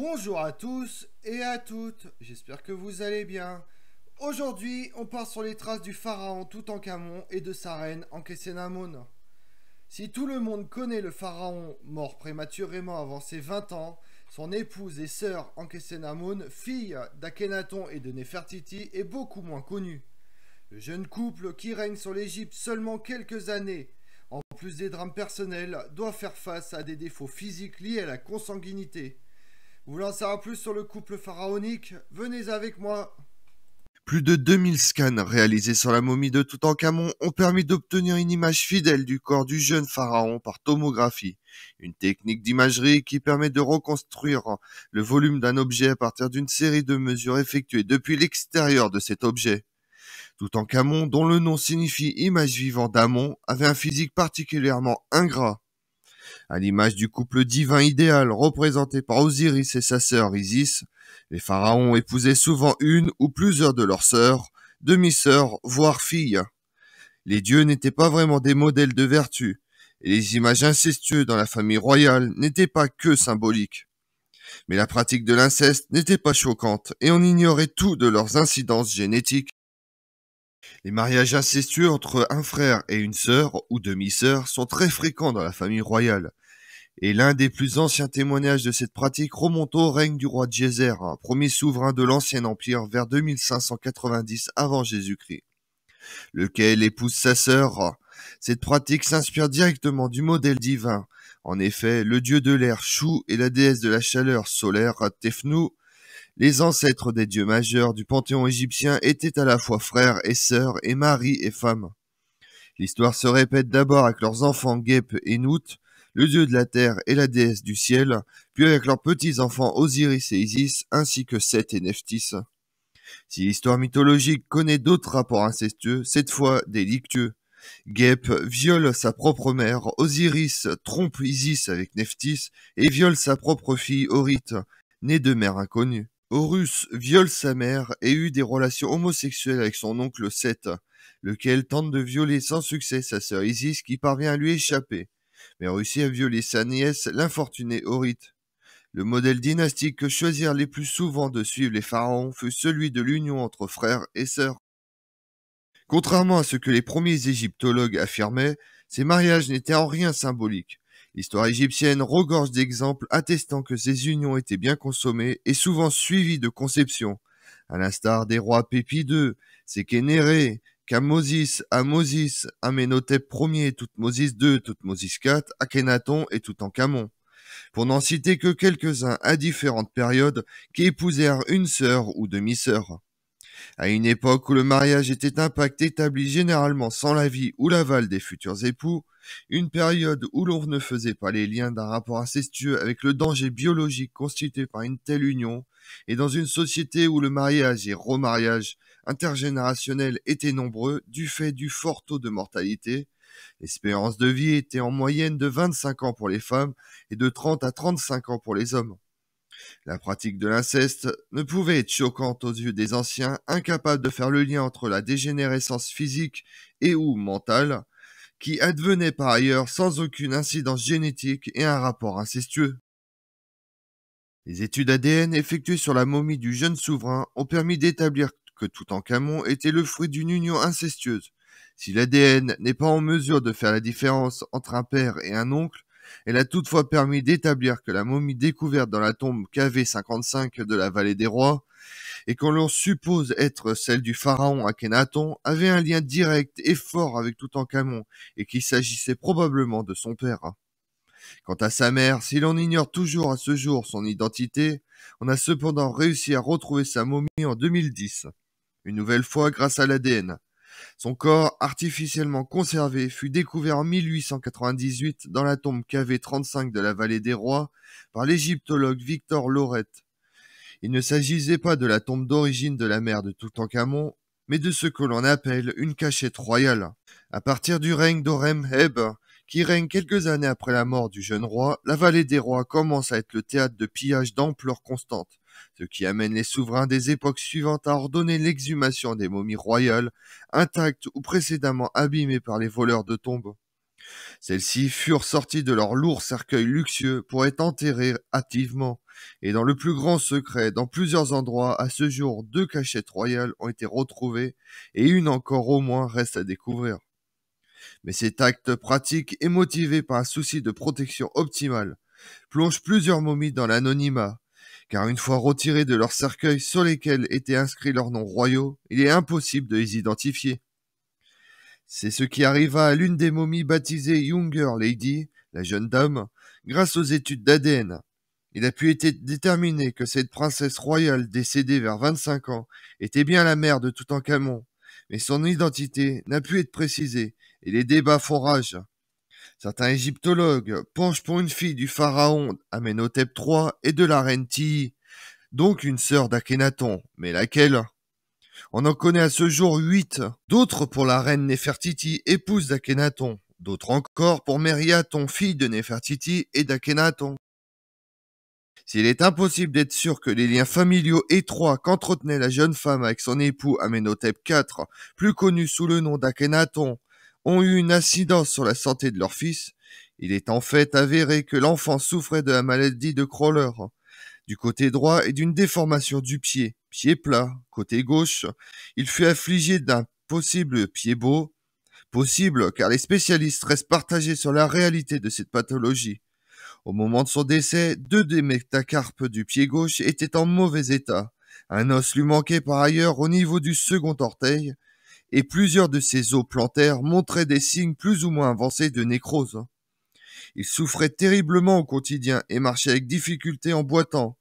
Bonjour à tous et à toutes, j'espère que vous allez bien. Aujourd'hui, on part sur les traces du pharaon Toutankhamon et de sa reine Ankhesenamon. Si tout le monde connaît le pharaon mort prématurément avant ses 20 ans, son épouse et sœur Ankhesenamon, fille d'Akhenaton et de Nefertiti, est beaucoup moins connue. Le jeune couple qui règne sur l'Égypte seulement quelques années, en plus des drames personnels, doit faire face à des défauts physiques liés à la consanguinité. Vous voulez en savoir plus sur le couple pharaonique Venez avec moi plus de 2000 scans réalisés sur la momie de Toutankhamon ont permis d'obtenir une image fidèle du corps du jeune pharaon par tomographie, une technique d'imagerie qui permet de reconstruire le volume d'un objet à partir d'une série de mesures effectuées depuis l'extérieur de cet objet. Toutankhamon, dont le nom signifie image vivante d'Amon, avait un physique particulièrement ingrat. À l'image du couple divin idéal représenté par Osiris et sa sœur Isis, les pharaons épousaient souvent une ou plusieurs de leurs sœurs, demi-sœurs, voire filles. Les dieux n'étaient pas vraiment des modèles de vertu, et les images incestueuses dans la famille royale n'étaient pas que symboliques. Mais la pratique de l'inceste n'était pas choquante, et on ignorait tout de leurs incidences génétiques les mariages incestueux entre un frère et une sœur ou demi-sœur sont très fréquents dans la famille royale, et l'un des plus anciens témoignages de cette pratique remonte au règne du roi Jezer, premier souverain de l'ancien empire vers 2590 avant Jésus-Christ, lequel épouse sa sœur. Cette pratique s'inspire directement du modèle divin. En effet, le dieu de l'air Chou et la déesse de la chaleur solaire Tefnu les ancêtres des dieux majeurs du panthéon égyptien étaient à la fois frères et sœurs et mari et femme. L'histoire se répète d'abord avec leurs enfants Gep et Nout, le dieu de la terre et la déesse du ciel, puis avec leurs petits-enfants Osiris et Isis, ainsi que Seth et Nephthys. Si l'histoire mythologique connaît d'autres rapports incestueux, cette fois délictueux, Gep viole sa propre mère, Osiris trompe Isis avec Nephthys et viole sa propre fille Horite, née de mère inconnue. Horus viole sa mère et eut des relations homosexuelles avec son oncle Seth, lequel tente de violer sans succès sa sœur Isis qui parvient à lui échapper, mais réussit à violer sa nièce, l'infortunée Horite. Le modèle dynastique que choisirent les plus souvent de suivre les pharaons fut celui de l'union entre frères et sœurs. Contrairement à ce que les premiers égyptologues affirmaient, ces mariages n'étaient en rien symboliques, L'histoire égyptienne regorge d'exemples attestant que ces unions étaient bien consommées et souvent suivies de conceptions, à l'instar des rois Pépi II, Sékénéré, Kamosis, Amosis, Amenhotep Ier, Toutmosis II, Toutmosis IV, Akhenaton et Toutankhamon. Pour n'en citer que quelques-uns à différentes périodes qui épousèrent une sœur ou demi-sœur. À une époque où le mariage était un pacte établi généralement sans l'avis ou l'aval des futurs époux, une période où l'on ne faisait pas les liens d'un rapport incestueux avec le danger biologique constitué par une telle union, et dans une société où le mariage et remariage intergénérationnel étaient nombreux du fait du fort taux de mortalité, l'espérance de vie était en moyenne de 25 ans pour les femmes et de 30 à 35 ans pour les hommes. La pratique de l'inceste ne pouvait être choquante aux yeux des anciens, incapables de faire le lien entre la dégénérescence physique et ou mentale, qui advenait par ailleurs sans aucune incidence génétique et un rapport incestueux. Les études ADN effectuées sur la momie du jeune souverain ont permis d'établir que tout camon était le fruit d'une union incestueuse. Si l'ADN n'est pas en mesure de faire la différence entre un père et un oncle, elle a toutefois permis d'établir que la momie découverte dans la tombe KV55 de la vallée des rois et qu'on l'on suppose être celle du pharaon Akhenaton avait un lien direct et fort avec Toutankhamon et qu'il s'agissait probablement de son père. Quant à sa mère, si l'on ignore toujours à ce jour son identité, on a cependant réussi à retrouver sa momie en 2010, une nouvelle fois grâce à l'ADN, son corps, artificiellement conservé, fut découvert en 1898 dans la tombe KV35 de la vallée des rois par l'égyptologue Victor Laurette. Il ne s'agissait pas de la tombe d'origine de la mère de Toutankhamon, mais de ce que l'on appelle une cachette royale. À partir du règne d'Orem-Heb, qui règne quelques années après la mort du jeune roi, la vallée des rois commence à être le théâtre de pillages d'ampleur constante ce qui amène les souverains des époques suivantes à ordonner l'exhumation des momies royales, intactes ou précédemment abîmées par les voleurs de tombes. Celles-ci furent sorties de leurs lourds cercueils luxueux pour être enterrées hâtivement, et dans le plus grand secret, dans plusieurs endroits, à ce jour, deux cachettes royales ont été retrouvées, et une encore au moins reste à découvrir. Mais cet acte pratique et motivé par un souci de protection optimale, plonge plusieurs momies dans l'anonymat, car une fois retirés de leurs cercueils sur lesquels étaient inscrits leurs noms royaux, il est impossible de les identifier. C'est ce qui arriva à l'une des momies baptisée Younger Lady, la jeune dame, grâce aux études d'ADN. Il a pu être déterminé que cette princesse royale décédée vers 25 ans était bien la mère de Toutankhamon, mais son identité n'a pu être précisée et les débats font rage. Certains égyptologues penchent pour une fille du pharaon Amenhotep III et de la reine Ti, donc une sœur d'Akhenaton, mais laquelle On en connaît à ce jour huit, d'autres pour la reine Néfertiti, épouse d'Akhenaton, d'autres encore pour Mériaton, fille de Néfertiti et d'Akhenaton. S'il est impossible d'être sûr que les liens familiaux étroits qu'entretenait la jeune femme avec son époux Amenhotep IV, plus connu sous le nom d'Akhenaton, ont eu une incidence sur la santé de leur fils, il est en fait avéré que l'enfant souffrait de la maladie de Crawler du côté droit et d'une déformation du pied, pied plat, côté gauche. Il fut affligé d'un possible pied beau, possible car les spécialistes restent partagés sur la réalité de cette pathologie. Au moment de son décès, deux des métacarpes du pied gauche étaient en mauvais état. Un os lui manquait par ailleurs au niveau du second orteil et plusieurs de ses os plantaires montraient des signes plus ou moins avancés de nécrose. Il souffrait terriblement au quotidien et marchait avec difficulté en boitant,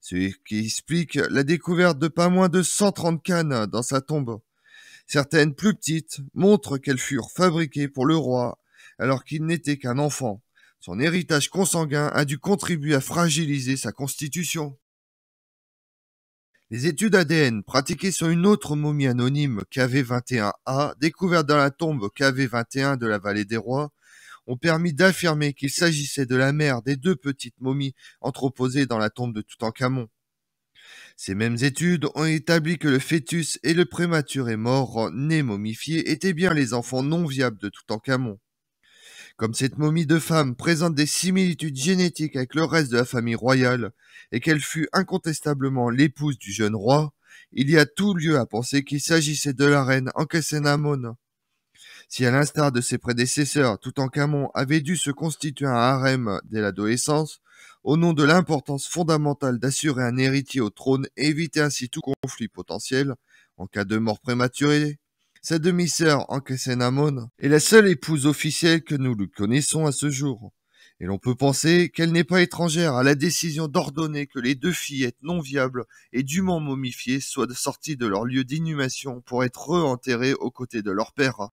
ce qui explique la découverte de pas moins de 130 cannes dans sa tombe. Certaines plus petites montrent qu'elles furent fabriquées pour le roi alors qu'il n'était qu'un enfant. Son héritage consanguin a dû contribuer à fragiliser sa constitution. Les études ADN pratiquées sur une autre momie anonyme KV21A, découverte dans la tombe KV21 de la vallée des rois, ont permis d'affirmer qu'il s'agissait de la mère des deux petites momies entreposées dans la tombe de Toutankhamon. Ces mêmes études ont établi que le fœtus et le prématuré mort né momifié étaient bien les enfants non viables de Toutankhamon. Comme cette momie de femme présente des similitudes génétiques avec le reste de la famille royale, et qu'elle fut incontestablement l'épouse du jeune roi, il y a tout lieu à penser qu'il s'agissait de la reine Ankesenamon. Si à l'instar de ses prédécesseurs, Toutankhamon avait dû se constituer un harem dès l'adolescence, au nom de l'importance fondamentale d'assurer un héritier au trône et éviter ainsi tout conflit potentiel, en cas de mort prématurée, sa demi-sœur Ankhesenamon est la seule épouse officielle que nous lui connaissons à ce jour. Et l'on peut penser qu'elle n'est pas étrangère à la décision d'ordonner que les deux fillettes non viables et dûment momifiées soient sorties de leur lieu d'inhumation pour être re-enterrées aux côtés de leur père.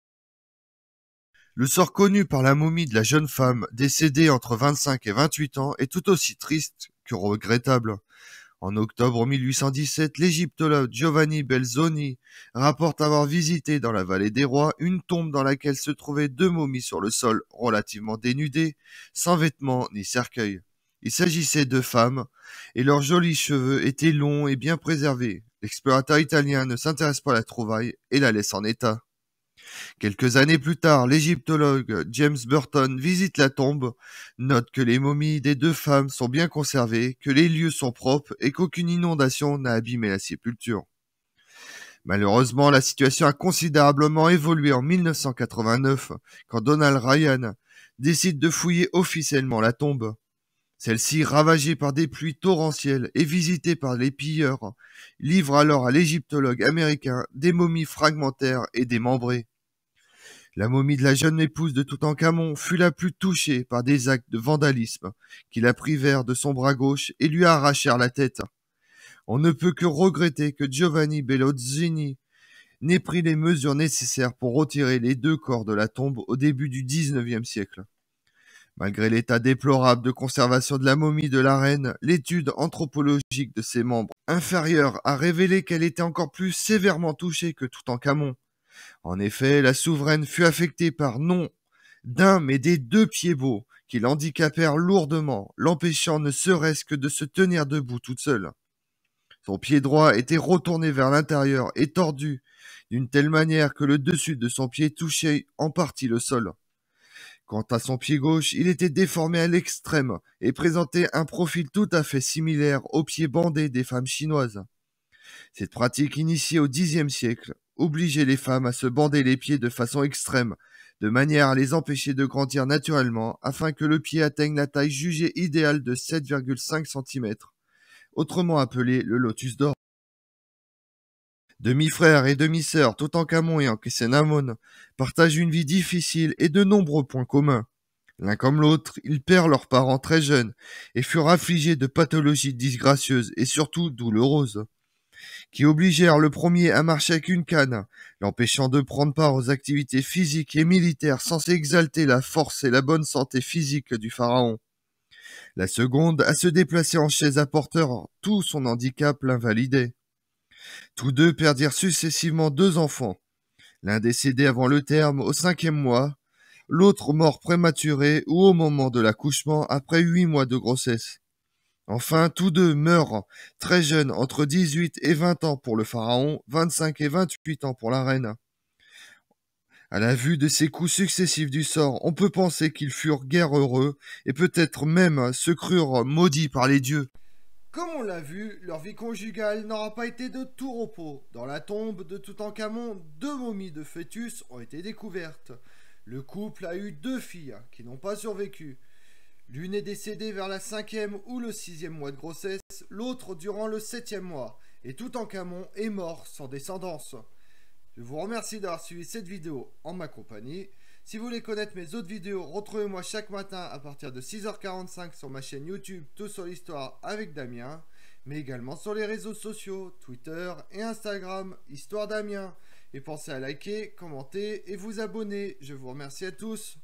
Le sort connu par la momie de la jeune femme décédée entre 25 et 28 ans est tout aussi triste que regrettable. En octobre 1817, l'égyptologue Giovanni Belzoni rapporte avoir visité dans la vallée des rois une tombe dans laquelle se trouvaient deux momies sur le sol relativement dénudées, sans vêtements ni cercueil. Il s'agissait de femmes, et leurs jolis cheveux étaient longs et bien préservés. L'explorateur italien ne s'intéresse pas à la trouvaille et la laisse en état. Quelques années plus tard, l'égyptologue James Burton visite la tombe, note que les momies des deux femmes sont bien conservées, que les lieux sont propres et qu'aucune inondation n'a abîmé la sépulture. Malheureusement, la situation a considérablement évolué en 1989, quand Donald Ryan décide de fouiller officiellement la tombe. Celle-ci, ravagée par des pluies torrentielles et visitée par les pilleurs, livre alors à l'égyptologue américain des momies fragmentaires et démembrées. La momie de la jeune épouse de Toutankhamon fut la plus touchée par des actes de vandalisme qui la privèrent de son bras gauche et lui arrachèrent la tête. On ne peut que regretter que Giovanni Bellozzini n'ait pris les mesures nécessaires pour retirer les deux corps de la tombe au début du XIXe siècle. Malgré l'état déplorable de conservation de la momie de la reine, l'étude anthropologique de ses membres inférieurs a révélé qu'elle était encore plus sévèrement touchée que Toutankhamon. En effet, la souveraine fut affectée par non d'un mais des deux pieds beaux qui l'handicapèrent lourdement, l'empêchant ne serait-ce que de se tenir debout toute seule. Son pied droit était retourné vers l'intérieur et tordu, d'une telle manière que le dessus de son pied touchait en partie le sol. Quant à son pied gauche, il était déformé à l'extrême et présentait un profil tout à fait similaire au pied bandé des femmes chinoises. Cette pratique initiée au Xe siècle obliger les femmes à se bander les pieds de façon extrême, de manière à les empêcher de grandir naturellement afin que le pied atteigne la taille jugée idéale de 7,5 cm, autrement appelé le lotus d'or. Demi-frères et demi-sœurs, Camon et Ankhesenamon, partagent une vie difficile et de nombreux points communs. L'un comme l'autre, ils perdent leurs parents très jeunes et furent affligés de pathologies disgracieuses et surtout douloureuses qui obligèrent le premier à marcher avec une canne, l'empêchant de prendre part aux activités physiques et militaires censées exalter la force et la bonne santé physique du pharaon. La seconde à se déplacer en chaise à porteur, tout son handicap l'invalidait. Tous deux perdirent successivement deux enfants, l'un décédé avant le terme au cinquième mois, l'autre mort prématuré ou au moment de l'accouchement après huit mois de grossesse. Enfin, tous deux meurent très jeunes, entre 18 et 20 ans pour le pharaon, 25 et 28 ans pour la reine. À la vue de ces coups successifs du sort, on peut penser qu'ils furent guère heureux, et peut-être même se crurent maudits par les dieux. Comme on l'a vu, leur vie conjugale n'aura pas été de tout repos. Dans la tombe de Toutankhamon, deux momies de fœtus ont été découvertes. Le couple a eu deux filles qui n'ont pas survécu. L'une est décédée vers la cinquième ou le sixième mois de grossesse, l'autre durant le septième mois, et tout en Camon est mort sans descendance. Je vous remercie d'avoir suivi cette vidéo en ma compagnie. Si vous voulez connaître mes autres vidéos, retrouvez-moi chaque matin à partir de 6h45 sur ma chaîne YouTube Tout sur l'Histoire avec Damien, mais également sur les réseaux sociaux, Twitter et Instagram, Histoire Damien. Et pensez à liker, commenter et vous abonner. Je vous remercie à tous.